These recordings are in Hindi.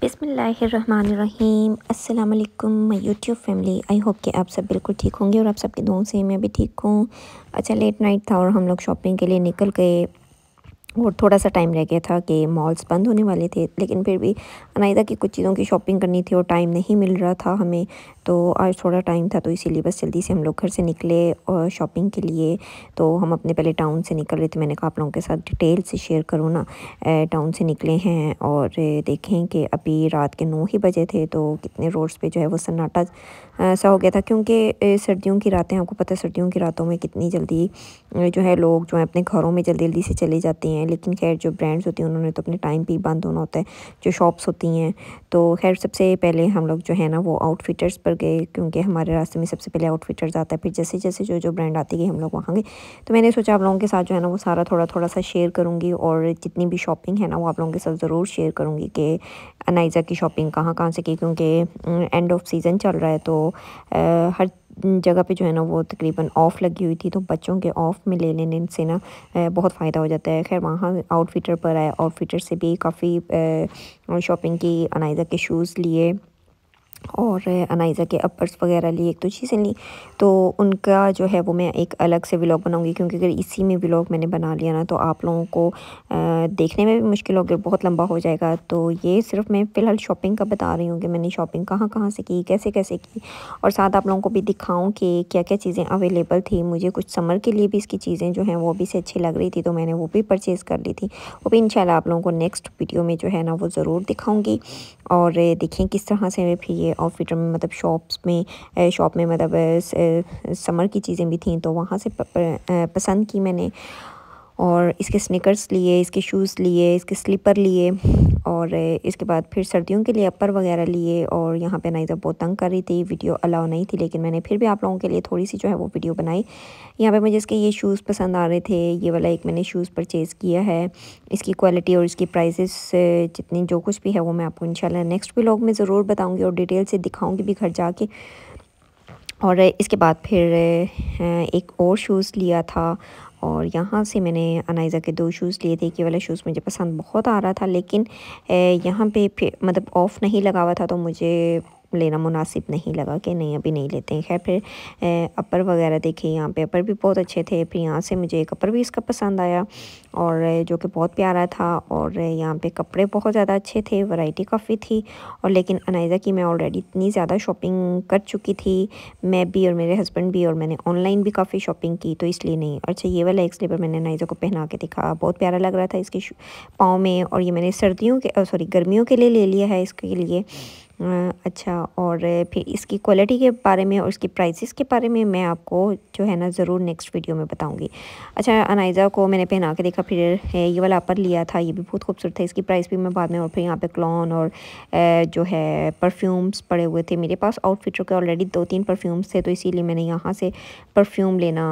बिसमीम् अल्लाम मई यूट्यूब फैमिली आई होप कि आप सब बिल्कुल ठीक होंगे और आप सबके दुआओं से मैं भी ठीक हूँ अच्छा लेट नाइट था और हम लोग शॉपिंग के लिए निकल गए और थोड़ा सा टाइम रह गया था कि मॉल्स बंद होने वाले थे लेकिन फिर भी अनायदा की कुछ चीज़ों की शॉपिंग करनी थी और टाइम नहीं मिल रहा था हमें तो आज थोड़ा टाइम था तो इसीलिए बस जल्दी से हम लोग घर से निकले और शॉपिंग के लिए तो हम अपने पहले टाउन से निकल रहे थे मैंने कहा आप लोगों के साथ डिटेल से शेयर करूँ ना टाउन से निकले हैं और देखें कि अभी रात के नौ ही बजे थे तो कितने रोड्स पर जो है वो सन्नाटा सा हो गया था क्योंकि सर्दियों की रातें आपको पता सर्दियों की रातों में कितनी जल्दी जो है लोग जो है अपने घरों में जल्दी जल्दी से चले जाते हैं हैं लेकिन खैर जो ब्रांड्स होती हैं उन्होंने तो अपने टाइम पर ही बंद होना होता है जो शॉप्स होती हैं तो खैर सबसे पहले हम लोग जो है ना वो आउटफिटर्स पर गए क्योंकि हमारे रास्ते में सबसे पहले आउटफिटर्स आता है फिर जैसे जैसे जो जो ब्रांड आती गई हम लोग वहाँ गए तो मैंने सोचा आप लोगों के साथ जो है ना वो सारा थोड़ा थोड़ा सा शेयर करूँगी और जितनी भी शॉपिंग है ना वो आप लोगों के साथ ज़रूर शेयर करूँगी कि अनाइज़ा की शॉपिंग कहाँ कहाँ से की क्योंकि एंड ऑफ सीज़न चल रहा है तो आ, हर जगह पे जो है ना वो तकरीबन ऑफ़ लगी हुई थी तो बच्चों के ऑफ़ में ले लेने से ना बहुत फ़ायदा हो जाता है खैर वहाँ आउटफिटर पर आया आउटफिटर से भी काफ़ी शॉपिंग की अनाइजा के शूज़ लिए और अनाइज़ा के अपर्स वगैरह लिए एक दो चीज़ें ली तो उनका जो है वो मैं एक अलग से व्लॉग बनाऊंगी क्योंकि अगर इसी में व्लॉग मैंने बना लिया ना तो आप लोगों को देखने में भी मुश्किल होगी बहुत लंबा हो जाएगा तो ये सिर्फ मैं फ़िलहाल शॉपिंग का बता रही हूँ कि मैंने शॉपिंग कहाँ कहाँ से की कैसे कैसे की और साथ आप लोगों को भी दिखाऊँ कि क्या क्या चीज़ें अवेलेबल थी मुझे कुछ समर के लिए भी इसकी चीज़ें जो हैं वो भी से अच्छी लग रही थी तो मैंने वो भी परचेज़ कर ली थी वो भी इन आप लोगों को नेक्स्ट वीडियो में जो है ना वो ज़रूर दिखाऊँगी और देखें किस तरह से फिर ये और फिर मतलब शॉप्स में शॉप में मतलब समर की चीज़ें भी थी तो वहाँ से पसंद की मैंने और इसके स्निकर्स लिए इसके शूज़ लिए इसके स्लीपर लिए और इसके बाद फिर सर्दियों के लिए अपर वगैरह लिए और यहाँ पे नाइजा तो बहुत तंग कर रही थी वीडियो अलाउ नहीं थी लेकिन मैंने फिर भी आप लोगों के लिए थोड़ी सी जो है वो वीडियो बनाई यहाँ पे मुझे इसके ये शूज़ पसंद आ रहे थे ये वाला एक मैंने शूज़ परचेज़ किया है इसकी क्वालिटी और इसकी प्राइजेस जितनी जो कुछ भी है वो मैं आपको इन नेक्स्ट ब्लॉग में ज़रूर बताऊँगी और डिटेल से दिखाऊँगी भी घर जा और इसके बाद फिर एक और शूज़ लिया था और यहाँ से मैंने अनाइज़ा के दो शूज़ लिए थे कि वाला शूज़ मुझे पसंद बहुत आ रहा था लेकिन यहाँ पे मतलब ऑफ़ नहीं लगा हुआ था तो मुझे लेना मुनासिब नहीं लगा कि नहीं अभी नहीं लेते हैं खैर फिर अपर वगैरह देखे यहाँ पे अपर भी बहुत अच्छे थे फिर यहाँ से मुझे एक अपर भी इसका पसंद आया और जो कि बहुत प्यारा था और यहाँ पे कपड़े बहुत ज़्यादा अच्छे थे वैरायटी काफ़ी थी और लेकिन अनाइज़ा की मैं ऑलरेडी इतनी ज़्यादा शॉपिंग कर चुकी थी मैं भी और मेरे हस्बैंड भी और मैंने ऑनलाइन भी काफ़ी शॉपिंग की तो इसलिए नहीं अच्छा ये वाला एक स्लीपर मैंने अनाइज़ा को पहना के दिखा बहुत प्यारा लग रहा था इसके पाँव में और ये मैंने सर्दियों के सॉरी गर्मियों के लिए ले लिया है इसके लिए अच्छा और फिर इसकी क्वालिटी के बारे में और इसकी प्राइसेस के बारे में मैं आपको जो है ना ज़रूर नेक्स्ट वीडियो में बताऊंगी अच्छा अनाइज़ा को मैंने पहना के देखा फिर ये वाला अपर लिया था ये भी बहुत खूबसूरत था इसकी प्राइस भी मैं बाद में और फिर यहाँ पे क्लॉन और जो है परफ्यूम्स पड़े हुए थे मेरे पास आउटफिटर के ऑलरेडी दो तीन परफ्यूम्स थे तो इसीलिए मैंने यहाँ से परफ्यूम लेना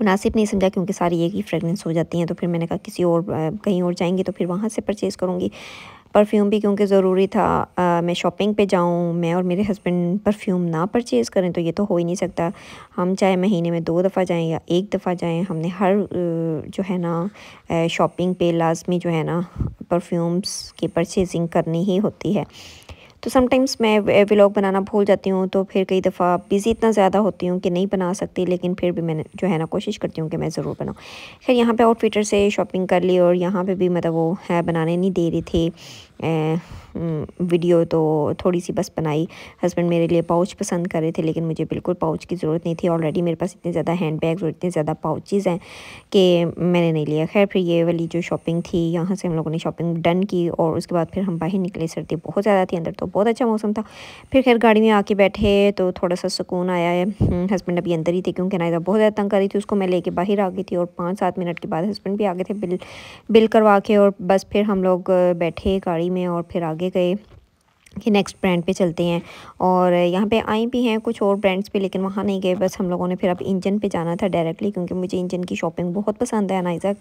मुनासिब नहीं समझा क्योंकि सारी एक ही फ्रेगरेंस हो जाती हैं तो फिर मैंने कहा किसी और कहीं और जाएंगे तो फिर वहाँ से परचेज़ करूँगी परफ्यूम भी क्योंकि ज़रूरी था आ, मैं शॉपिंग पे जाऊँ मैं और मेरे हस्बैंड परफ्यूम ना परचेज़ करें तो ये तो हो ही नहीं सकता हम चाहे महीने में दो दफ़ा जाएं या एक दफ़ा जाएं हमने हर जो है ना शॉपिंग पे लाजमी जो है ना परफ्यूम्स की परचेजिंग करनी ही होती है तो समटाइम्स मैं व्लॉग बनाना भूल जाती हूँ तो फिर कई दफ़ा बिज़ी इतना ज़्यादा होती हूँ कि नहीं बना सकती लेकिन फिर भी मैंने जो है ना कोशिश करती हूँ कि मैं ज़रूर बनाऊँ खैर यहाँ पे आउटफिटर से शॉपिंग कर ली और यहाँ पे भी मतलब वो है बनाने नहीं दे रही थी वीडियो तो थोड़ी सी बस बनाई हस्बैंड मेरे लिए पाउच पसंद कर रहे थे लेकिन मुझे बिल्कुल पाउच की ज़रूरत नहीं थी ऑलरेडी मेरे पास इतने ज़्यादा हैंड बैग्स और इतने ज़्यादा पाउचेज़ हैं कि मैंने नहीं लिया खैर फिर ये वाली जो शॉपिंग थी यहाँ से हम लोगों ने शॉपिंग डन की और उसके बाद फिर हम बाहर निकले सर्दी बहुत ज़्यादा थी अंदर तो बहुत अच्छा मौसम था फिर खैर गाड़ी में आके बैठे तो थोड़ा सा सुकून आया है हम्म, हस्बैंड अभी अंदर ही थे क्योंकि नाइजा बहुत ज़्यादा तंग कर रही थी उसको मैं लेके बाहर आ गई थी और पाँच सात मिनट के बाद हस्बैंड भी आ गए थे बिल बिल करवा के और बस फिर हम लोग बैठे गाड़ी गाड़ी में और फिर आगे गए कि नेक्स्ट ब्रांड पे चलते हैं और यहाँ पे आए भी हैं कुछ और ब्रांड्स पे लेकिन वहाँ नहीं गए बस हम लोगों ने फिर अब इंजन पे जाना था डायरेक्टली क्योंकि मुझे इंजन की शॉपिंग बहुत पसंद है अनाइज़ा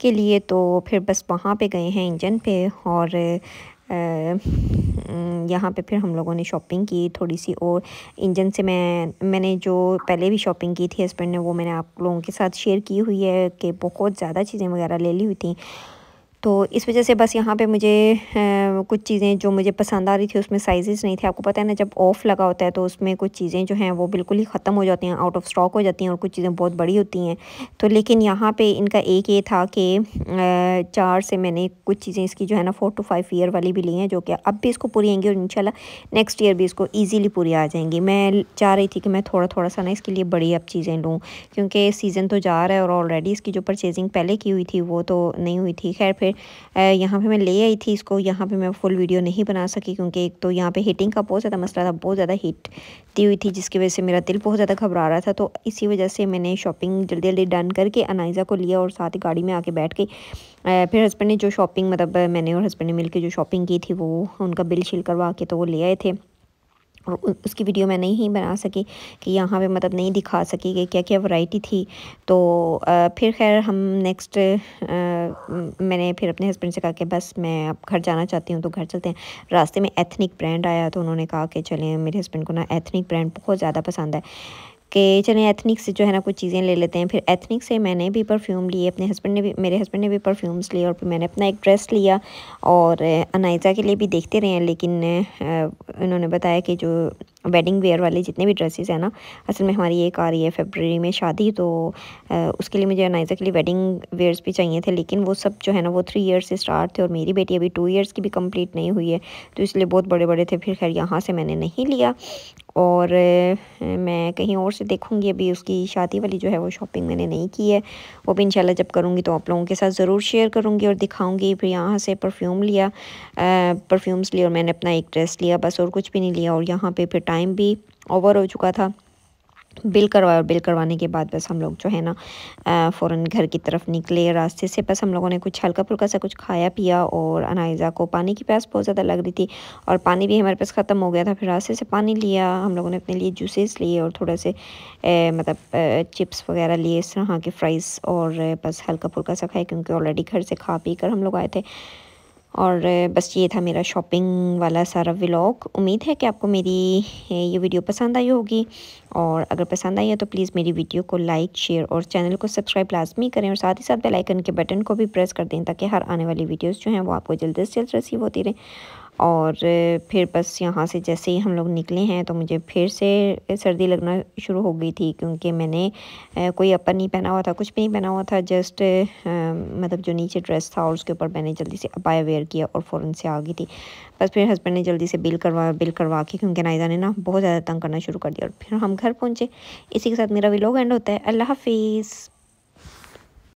के लिए तो फिर बस वहाँ पे गए हैं इंजन पे और यहाँ पे फिर हम लोगों ने शॉपिंग की थोड़ी सी और इंजन से मैं मैंने जो पहले भी शॉपिंग की थी हस्बैंड ने वो मैंने आप लोगों के साथ शेयर की हुई है कि बहुत ज़्यादा चीज़ें वगैरह ले ली हुई थी तो इस वजह से बस यहाँ पे मुझे आ, कुछ चीज़ें जो मुझे पसंद आ रही थी उसमें साइज़ नहीं थे आपको पता है ना जब ऑफ़ लगा होता है तो उसमें कुछ चीज़ें जो हैं वो बिल्कुल ही ख़त्म हो जाती हैं आउट ऑफ स्टॉक हो जाती हैं और कुछ चीज़ें बहुत बड़ी होती हैं तो लेकिन यहाँ पर इनका एक ये था कि चार से मैंने कुछ चीज़ें इसकी जो है ना फोर टू फाइव ईयर वाली भी ली हैं जो कि अब भी इसको पूरी आएंगी और इन नेक्स्ट ईयर भी इसको ईजिली पूरी आ जाएंगी मैं चाह रही थी कि मैं थोड़ा थोड़ा सा ना इसके लिए बड़ी अब चीज़ें लूँ क्योंकि सीज़न तो जा रहा है और ऑलरेडी इसकी जो परचेजिंग पहले की हुई थी वो तो नहीं हुई थी खैर फिर यहाँ पे मैं ले आई थी इसको यहाँ पे मैं फुल वीडियो नहीं बना सकी क्योंकि एक तो यहाँ पे हीटिंग का बहुत ज़्यादा मसला था बहुत ज़्यादा हीट दी हुई थी जिसकी वजह से मेरा दिल बहुत ज़्यादा घबरा रहा था तो इसी वजह से मैंने शॉपिंग जल्दी जल्दी डन करके अनाइज़ा को लिया और साथ ही गाड़ी में आके बैठ गई फिर हस्बैंड ने जो शॉपिंग मतलब मैंने और हस्बैंड ने मिलकर जो शॉपिंग की थी वो उनका बिल शिल करवा के तो वो ले आए थे और उसकी वीडियो मैं नहीं बना सकी कि यहाँ पे मतलब नहीं दिखा सकी कि क्या क्या वैरायटी थी तो आ, फिर खैर हम नेक्स्ट मैंने फिर अपने हस्बैंड से कहा कि बस मैं अब घर जाना चाहती हूँ तो घर चलते हैं रास्ते में एथनिक ब्रांड आया तो उन्होंने कहा कि चलें मेरे हस्बैंड को ना एथनिक ब्रांड बहुत ज़्यादा पसंद है कि चलें एथनिक से जो है ना कुछ चीज़ें ले लेते हैं फिर एथनिक से मैंने भी परफ्यूम लिए अपने हस्बैंड ने भी मेरे हस्बैंड ने भी परफ्यूम्स लिए और फिर मैंने अपना एक ड्रेस लिया और अनाइजा के लिए भी देखते रहे लेकिन उन्होंने बताया कि जो वेडिंग वेयर वाले जितने भी ड्रेसेस हैं ना असल में हमारी एक आ रही है फेबररी में शादी तो आ, उसके लिए मुझे अनाइज़ा के लिए वेडिंग वेयर्स भी चाहिए थे लेकिन वो सब जो है ना वो थ्री इयर्स से स्टार्ट थे और मेरी बेटी अभी टू ईयर्स की भी कंप्लीट नहीं हुई है तो इसलिए बहुत बड़े बड़े थे फिर खैर यहाँ से मैंने नहीं लिया और मैं कहीं और से देखूँगी अभी उसकी शादी वाली जो है वो शॉपिंग मैंने नहीं की है वो भी इंशाल्लाह जब करूँगी तो आप लोगों के साथ ज़रूर शेयर करूँगी और दिखाऊँगी फिर यहाँ से परफ्यूम लिया परफ्यूम्स लिए और मैंने अपना एक ड्रेस लिया बस और कुछ भी नहीं लिया और यहाँ पर फिर टाइम भी ओवर हो चुका था बिल करवाया और बिल करवाने के बाद बस हम लोग जो है ना फ़ौर घर की तरफ निकले रास्ते से बस हम लोगों ने कुछ हल्का फुल्का सा कुछ खाया पिया और अनाइज़ा को पानी की प्यास बहुत ज़्यादा लग रही थी और पानी भी हमारे पास ख़त्म हो गया था फिर रास्ते से पानी लिया हम लोगों ने अपने लिए जूसेस लिए और थोड़े से ए, मतलब ए, चिप्स वगैरह लिए इस तरह के फ्राइज़ और बस हल्का फुल्का सा खाया क्योंकि ऑलरेडी घर से खा पी कर हम लोग आए थे और बस ये था मेरा शॉपिंग वाला सारा व्लॉग उम्मीद है कि आपको मेरी ये वीडियो पसंद आई होगी और अगर पसंद आई है तो प्लीज़ मेरी वीडियो को लाइक शेयर और चैनल को सब्सक्राइब लाजमी करें और साथ ही साथ बेल आइकन के बटन को भी प्रेस कर दें ताकि हर आने वाली वीडियोस जो हैं वो आपको जल्द से जल्द रिसीव होती रहें और फिर बस यहाँ से जैसे ही हम लोग निकले हैं तो मुझे फिर से सर्दी लगना शुरू हो गई थी क्योंकि मैंने कोई अपर नहीं पहना हुआ था कुछ भी नहीं पहना हुआ था जस्ट मतलब जो नीचे ड्रेस था और उसके ऊपर मैंने जल्दी से अपाया वेयर किया और फ़ौरन से आ गई थी बस फिर हस्बैंड ने जल्दी से बिल करवा बिल करवा के क्योंकि नायजा ने ना बहुत ज़्यादा तंग करना शुरू कर दिया और फिर हम घर पहुँचे इसी के साथ मेरा विलोग एंड होता है अल्लाह हाफिज़